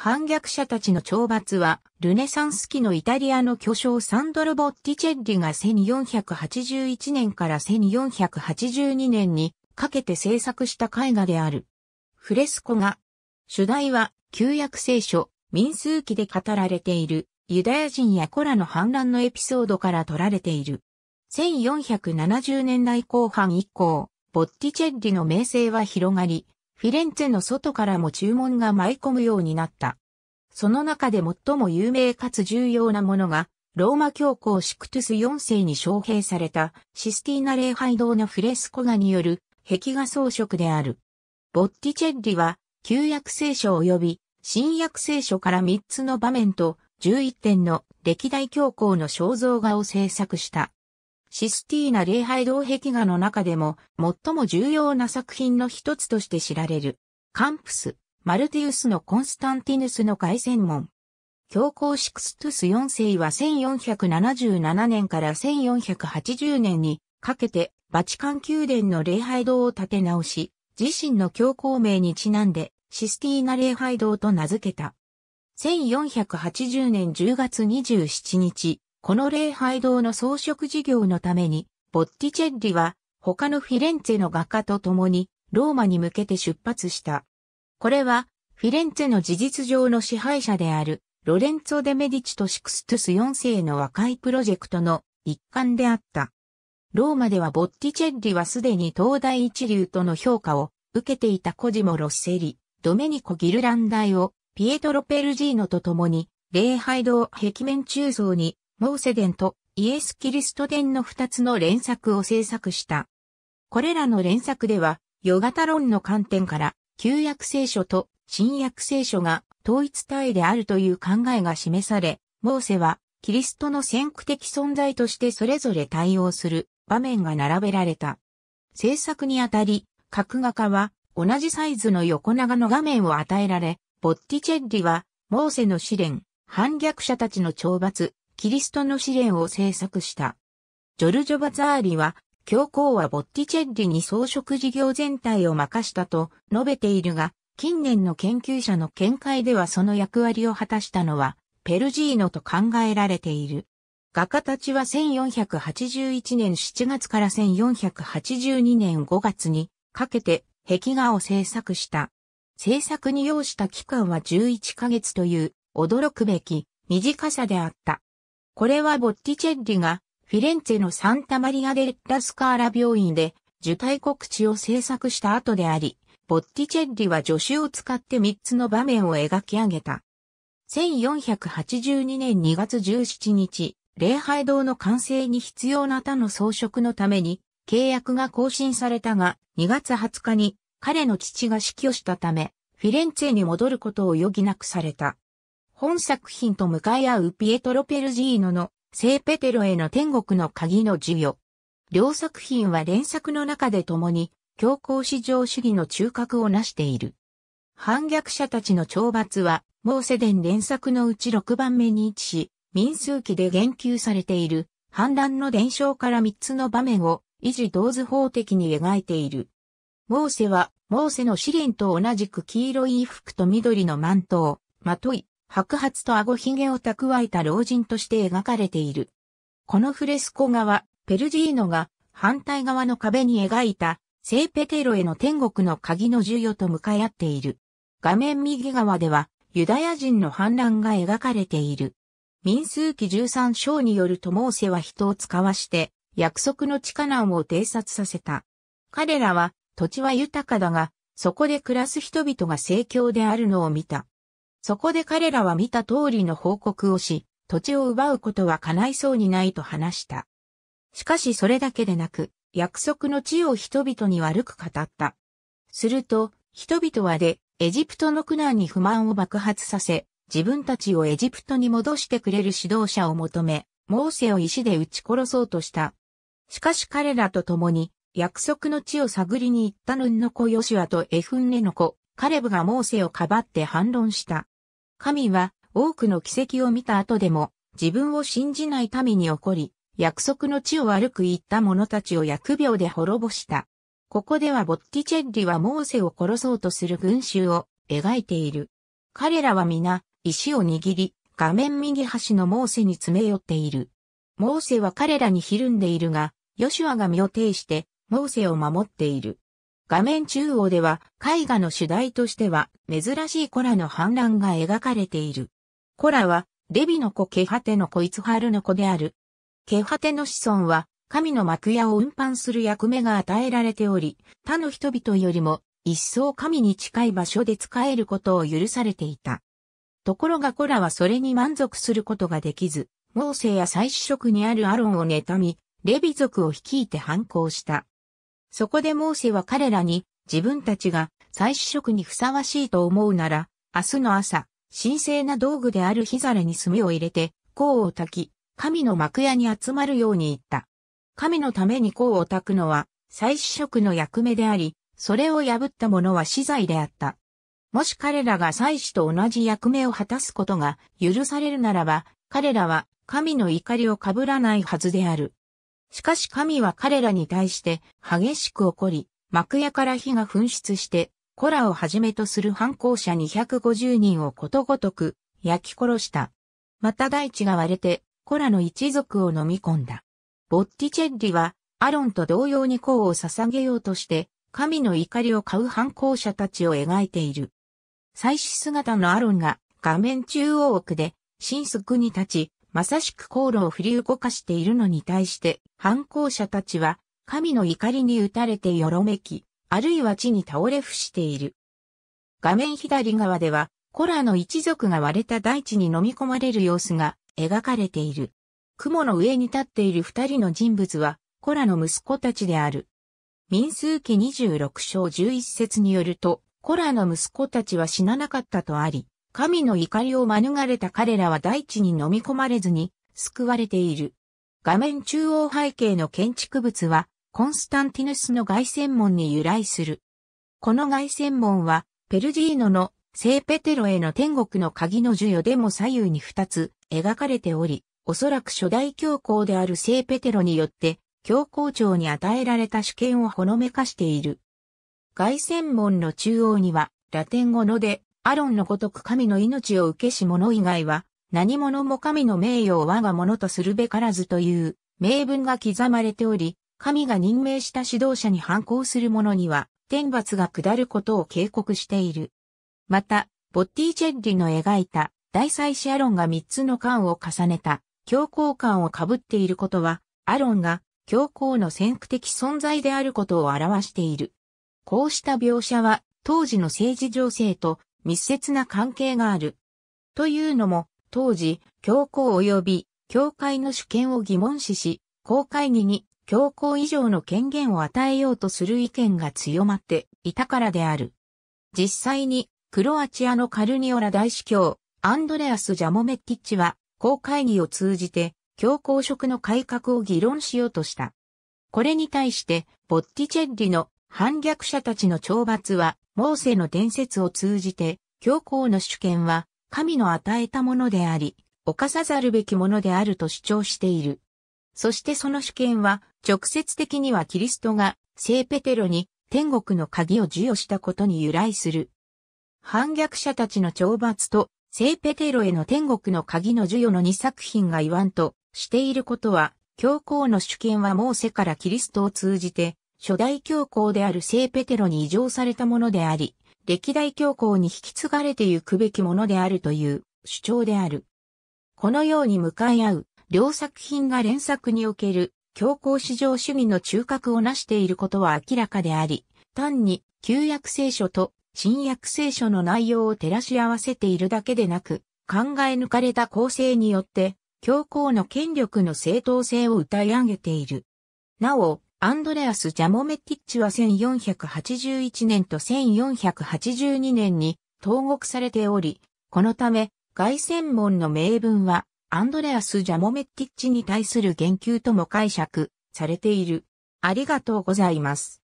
反逆者たちの懲罰は、ルネサンス期のイタリアの巨匠サンドロ・ボッティチェッリが1481年から1482年にかけて制作した絵画である。フレスコ画。主題は、旧約聖書、民数記で語られている、ユダヤ人やコラの反乱のエピソードから取られている。1470年代後半以降、ボッティチェッリの名声は広がり、フィレンツェの外からも注文が舞い込むようになった。その中で最も有名かつ重要なものが、ローマ教皇シクトゥス4世に招聘されたシスティーナ礼拝堂のフレスコ画による壁画装飾である。ボッティチェッリは旧約聖書及び新約聖書から3つの場面と11点の歴代教皇の肖像画を制作した。システィーナ礼拝堂壁画の中でも最も重要な作品の一つとして知られる。カンプス、マルティウスのコンスタンティヌスの凱旋門。教皇シクストゥス4世は1477年から1480年にかけてバチカン宮殿の礼拝堂を建て直し、自身の教皇名にちなんでシスティーナ礼拝堂と名付けた。1480年10月27日、この礼拝堂の装飾事業のために、ボッティチェッリは他のフィレンツェの画家と共にローマに向けて出発した。これはフィレンツェの事実上の支配者であるロレンツォ・デ・メディチとシクストゥス4世の和解プロジェクトの一環であった。ローマではボッティチェッリはすでに東大一流との評価を受けていたコジモ・ロッセリ、ドメニコ・ギルランダイをピエトロ・ペルジーノと共に礼拝堂壁面中層にモーセ伝とイエス・キリスト伝の二つの連作を制作した。これらの連作では、ヨガタ論の観点から、旧約聖書と新約聖書が統一体であるという考えが示され、モーセはキリストの先駆的存在としてそれぞれ対応する場面が並べられた。制作にあたり、各画家は同じサイズの横長の画面を与えられ、ボッティチェッリは、モーセの試練、反逆者たちの懲罰、キリストの試練を制作した。ジョルジョ・バザーリは、教皇はボッティチェッリに装飾事業全体を任したと述べているが、近年の研究者の見解ではその役割を果たしたのは、ペルジーノと考えられている。画家たちは1481年7月から1482年5月にかけて壁画を制作した。制作に要した期間は11ヶ月という驚くべき短さであった。これはボッティチェッリがフィレンツェのサンタマリア・デ・ッラ・スカーラ病院で受胎告知を制作した後であり、ボッティチェッリは助手を使って3つの場面を描き上げた。1482年2月17日、礼拝堂の完成に必要な他の装飾のために契約が更新されたが、2月20日に彼の父が死去したため、フィレンツェに戻ることを余儀なくされた。本作品と向かい合うピエトロ・ペルジーノの聖ペテロへの天国の鍵の授与。両作品は連作の中で共に強硬至上主義の中核を成している。反逆者たちの懲罰は、モーセデン連作のうち6番目に位置し、民数記で言及されている、反乱の伝承から3つの場面を、維持同図法的に描いている。モーセは、モーセの試練と同じく黄色い衣服と緑のマントを、まとい、白髪と顎ひげを蓄えた老人として描かれている。このフレスコ画は、ペルジーノが反対側の壁に描いた、聖ペテロへの天国の鍵の授与と向かい合っている。画面右側では、ユダヤ人の反乱が描かれている。民数記13章によるとモーセは人を使わして、約束の地下難を偵察させた。彼らは、土地は豊かだが、そこで暮らす人々が盛況であるのを見た。そこで彼らは見た通りの報告をし、土地を奪うことは叶いそうにないと話した。しかしそれだけでなく、約束の地を人々に悪く語った。すると、人々はで、エジプトの苦難に不満を爆発させ、自分たちをエジプトに戻してくれる指導者を求め、モーセを石で撃ち殺そうとした。しかし彼らと共に、約束の地を探りに行ったヌンの子ヨシュアとエフンネの子、カレブがモーセをかばって反論した。神は多くの奇跡を見た後でも自分を信じない民に怒り、約束の地を歩く行った者たちを疫病で滅ぼした。ここではボッティチェッリはモーセを殺そうとする群衆を描いている。彼らは皆石を握り、画面右端のモーセに詰め寄っている。モーセは彼らにひるんでいるが、ヨシュアが身を挺して、モーセを守っている。画面中央では絵画の主題としては珍しいコラの反乱が描かれている。コラはレビの子ケハテの子イツハルの子である。ケハテの子孫は神の幕屋を運搬する役目が与えられており、他の人々よりも一層神に近い場所で仕えることを許されていた。ところがコラはそれに満足することができず、モーセや祭司職にあるアロンを妬み、レビ族を率いて反抗した。そこでモーセは彼らに、自分たちが祭祀職にふさわしいと思うなら、明日の朝、神聖な道具である火皿に炭を入れて、香を焚き、神の幕屋に集まるように言った。神のために香を焚くのは、祭祀職の役目であり、それを破った者は死罪であった。もし彼らが祭祀と同じ役目を果たすことが許されるならば、彼らは神の怒りをかぶらないはずである。しかし神は彼らに対して激しく怒り、幕屋から火が噴出して、コラをはじめとする反抗者250人をことごとく焼き殺した。また大地が割れて、コラの一族を飲み込んだ。ボッティチェッリは、アロンと同様に功を捧げようとして、神の怒りを買う反抗者たちを描いている。祭祀姿のアロンが画面中央奥で、神足に立ち、まさしく航路を振り動かしているのに対して反抗者たちは神の怒りに打たれてよろめき、あるいは地に倒れ伏している。画面左側では、コラの一族が割れた大地に飲み込まれる様子が描かれている。雲の上に立っている二人の人物は、コラの息子たちである。民数記26章11節によると、コラの息子たちは死ななかったとあり、神の怒りを免れた彼らは大地に飲み込まれずに救われている。画面中央背景の建築物は、コンスタンティヌスの凱旋門に由来する。この凱旋門は、ペルジーノの聖ペテロへの天国の鍵の授与でも左右に2つ描かれており、おそらく初代教皇である聖ペテロによって、教皇庁に与えられた主権をほのめかしている。凱旋門の中央には、ラテン語ので、アロンのごとく神の命を受けし者以外は、何者も神の名誉を我が者とするべからずという名文が刻まれており、神が任命した指導者に反抗する者には、天罰が下ることを警告している。また、ボッティチェッリの描いた大祭司アロンが三つの冠を重ねた教皇冠を被っていることは、アロンが教皇の先駆的存在であることを表している。こうした描写は当時の政治情勢と密接な関係がある。というのも、当時、教皇及び教会の主権を疑問視し、公会議に教皇以上の権限を与えようとする意見が強まっていたからである。実際に、クロアチアのカルニオラ大司教、アンドレアス・ジャモメッティッチは、公会議を通じて、教皇職の改革を議論しようとした。これに対して、ボッティチェッリの反逆者たちの懲罰は、モーセの伝説を通じて、教皇の主権は神の与えたものであり、犯さざるべきものであると主張している。そしてその主権は、直接的にはキリストが、聖ペテロに天国の鍵を授与したことに由来する。反逆者たちの懲罰と、聖ペテロへの天国の鍵の授与の2作品が言わんとしていることは、教皇の主権はモーセからキリストを通じて、初代教皇である聖ペテロに移譲されたものであり、歴代教皇に引き継がれてゆくべきものであるという主張である。このように向かい合う両作品が連作における教皇史上主義の中核を成していることは明らかであり、単に旧約聖書と新約聖書の内容を照らし合わせているだけでなく、考え抜かれた構成によって、教皇の権力の正当性を歌い上げている。なお、アンドレアス・ジャモメティッチは1481年と1482年に投獄されており、このため、外旋門の名文は、アンドレアス・ジャモメティッチに対する言及とも解釈されている。ありがとうございます。